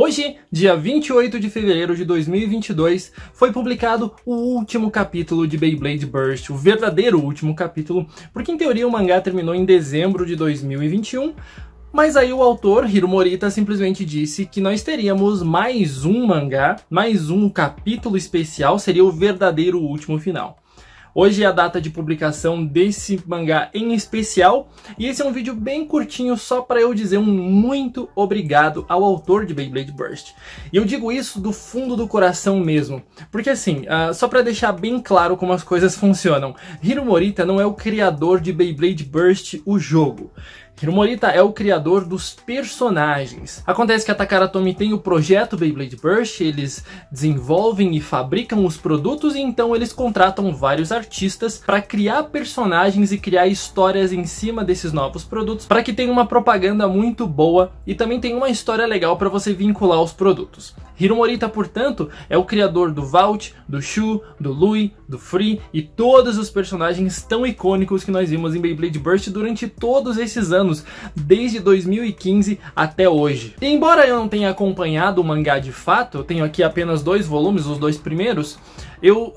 Hoje, dia 28 de fevereiro de 2022, foi publicado o último capítulo de Beyblade Burst, o verdadeiro último capítulo, porque em teoria o mangá terminou em dezembro de 2021, mas aí o autor, Hiro Morita, simplesmente disse que nós teríamos mais um mangá, mais um capítulo especial, seria o verdadeiro último final. Hoje é a data de publicação desse mangá em especial, e esse é um vídeo bem curtinho só para eu dizer um muito obrigado ao autor de Beyblade Burst. E eu digo isso do fundo do coração mesmo, porque assim, uh, só para deixar bem claro como as coisas funcionam, Hiro Morita não é o criador de Beyblade Burst, o jogo. Hiromorita é o criador dos personagens. Acontece que a Takara Tomy tem o projeto Beyblade Burst, eles desenvolvem e fabricam os produtos e então eles contratam vários artistas para criar personagens e criar histórias em cima desses novos produtos para que tenha uma propaganda muito boa e também tenha uma história legal para você vincular os produtos. Hiromorita, portanto, é o criador do Vault, do Shu, do Lui, do Free e todos os personagens tão icônicos que nós vimos em Beyblade Burst durante todos esses anos anos, desde 2015 até hoje. E embora eu não tenha acompanhado o mangá de fato, eu tenho aqui apenas dois volumes, os dois primeiros, eu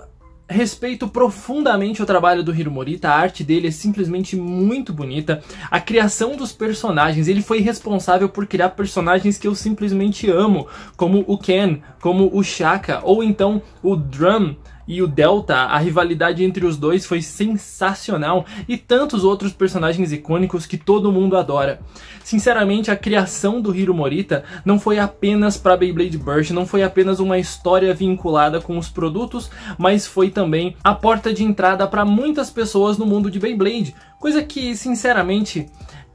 respeito profundamente o trabalho do Hiro Morita, tá? a arte dele é simplesmente muito bonita, a criação dos personagens, ele foi responsável por criar personagens que eu simplesmente amo, como o Ken, como o Shaka, ou então o Drum, e o Delta, a rivalidade entre os dois foi sensacional e tantos outros personagens icônicos que todo mundo adora. Sinceramente, a criação do Hiro Morita não foi apenas para Beyblade Burst, não foi apenas uma história vinculada com os produtos, mas foi também a porta de entrada para muitas pessoas no mundo de Beyblade, coisa que, sinceramente,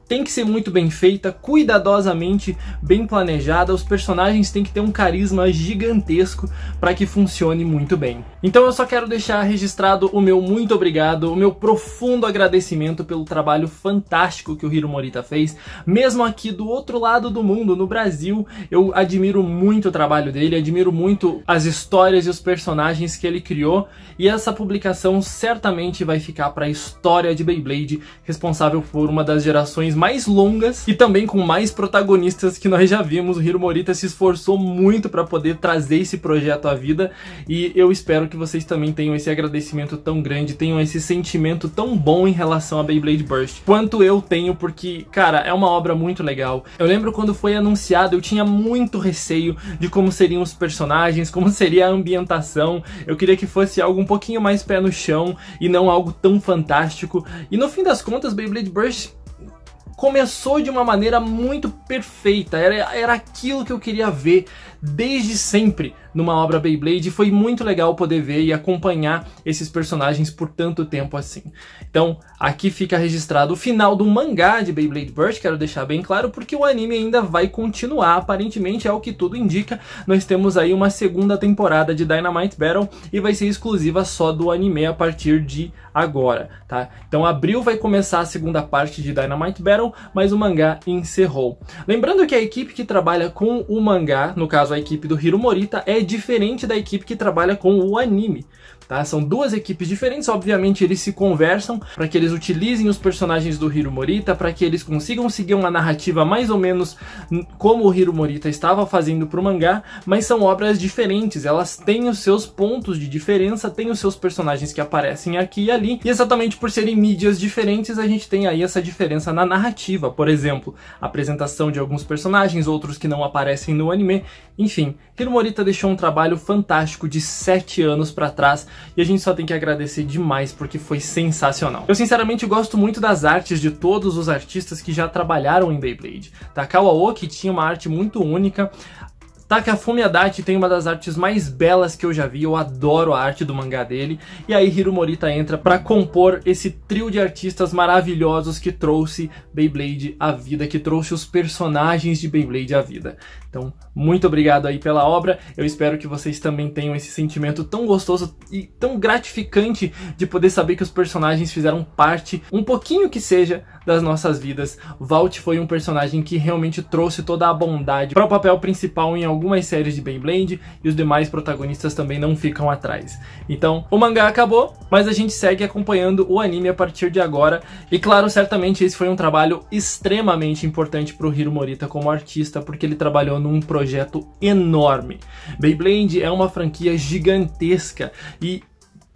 tem que ser muito bem feita, cuidadosamente bem planejada, os personagens têm que ter um carisma gigantesco para que funcione muito bem. Então eu só quero deixar registrado o meu muito obrigado, o meu profundo agradecimento pelo trabalho fantástico que o Hiro Morita fez, mesmo aqui do outro lado do mundo, no Brasil, eu admiro muito o trabalho dele, admiro muito as histórias e os personagens que ele criou, e essa publicação certamente vai ficar para a história de Beyblade, responsável por uma das gerações mais longas e também com mais protagonistas que nós já vimos. O Hiro Morita se esforçou muito para poder trazer esse projeto à vida e eu espero que vocês também tenham esse agradecimento tão grande, tenham esse sentimento tão bom em relação a Beyblade Burst quanto eu tenho, porque, cara, é uma obra muito legal. Eu lembro quando foi anunciado, eu tinha muito receio de como seriam os personagens, como seria a ambientação. Eu queria que fosse algo um pouquinho mais pé no chão e não algo tão fantástico. E no fim das contas, Beyblade Burst começou de uma maneira muito perfeita, era, era aquilo que eu queria ver desde sempre numa obra Beyblade. Foi muito legal poder ver e acompanhar esses personagens por tanto tempo assim. Então, aqui fica registrado o final do mangá de Beyblade Burst, quero deixar bem claro, porque o anime ainda vai continuar. Aparentemente, é o que tudo indica. Nós temos aí uma segunda temporada de Dynamite Battle e vai ser exclusiva só do anime a partir de agora, tá? Então, abril vai começar a segunda parte de Dynamite Battle, mas o mangá encerrou. Lembrando que a equipe que trabalha com o mangá, no caso a equipe do Hiro Morita, é diferente da equipe que trabalha com o anime tá? São duas equipes diferentes, obviamente eles se conversam para que eles utilizem os personagens do Hiro Morita, para que eles consigam seguir uma narrativa mais ou menos como o Hiro Morita estava fazendo pro mangá, mas são obras diferentes, elas têm os seus pontos de diferença, têm os seus personagens que aparecem aqui e ali, e exatamente por serem mídias diferentes, a gente tem aí essa diferença na narrativa, por exemplo, apresentação de alguns personagens, outros que não aparecem no anime, enfim, Hiro Morita deixou um trabalho fantástico de 7 anos para trás e a gente só tem que agradecer demais porque foi sensacional. Eu sinceramente gosto muito das artes de todos os artistas que já trabalharam em Beyblade. Takawa Aoki tinha uma arte muito única, Takafumi tá, Adachi tem uma das artes mais belas que eu já vi, eu adoro a arte do mangá dele. E aí Hiro Morita entra para compor esse trio de artistas maravilhosos que trouxe Beyblade à vida, que trouxe os personagens de Beyblade à vida. Então, muito obrigado aí pela obra. Eu espero que vocês também tenham esse sentimento tão gostoso e tão gratificante de poder saber que os personagens fizeram parte, um pouquinho que seja, das nossas vidas. Vault foi um personagem que realmente trouxe toda a bondade para o papel principal em algumas séries de Beyblade e os demais protagonistas também não ficam atrás. Então, o mangá acabou, mas a gente segue acompanhando o anime a partir de agora. E claro, certamente esse foi um trabalho extremamente importante para o Hiro Morita como artista, porque ele trabalhou num projeto enorme. Beyblade é uma franquia gigantesca e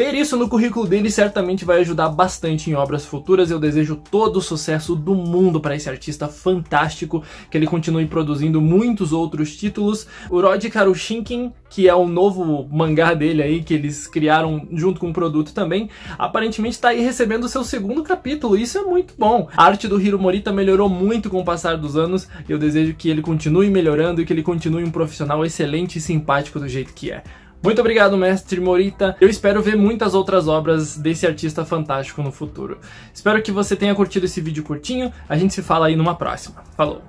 ter isso no currículo dele certamente vai ajudar bastante em obras futuras. Eu desejo todo o sucesso do mundo para esse artista fantástico, que ele continue produzindo muitos outros títulos. O Rod Karushinkin, que é o novo mangá dele aí, que eles criaram junto com o produto também, aparentemente está aí recebendo seu segundo capítulo. Isso é muito bom. A arte do Hiro Morita melhorou muito com o passar dos anos. Eu desejo que ele continue melhorando e que ele continue um profissional excelente e simpático do jeito que é. Muito obrigado, mestre Morita. Eu espero ver muitas outras obras desse artista fantástico no futuro. Espero que você tenha curtido esse vídeo curtinho. A gente se fala aí numa próxima. Falou!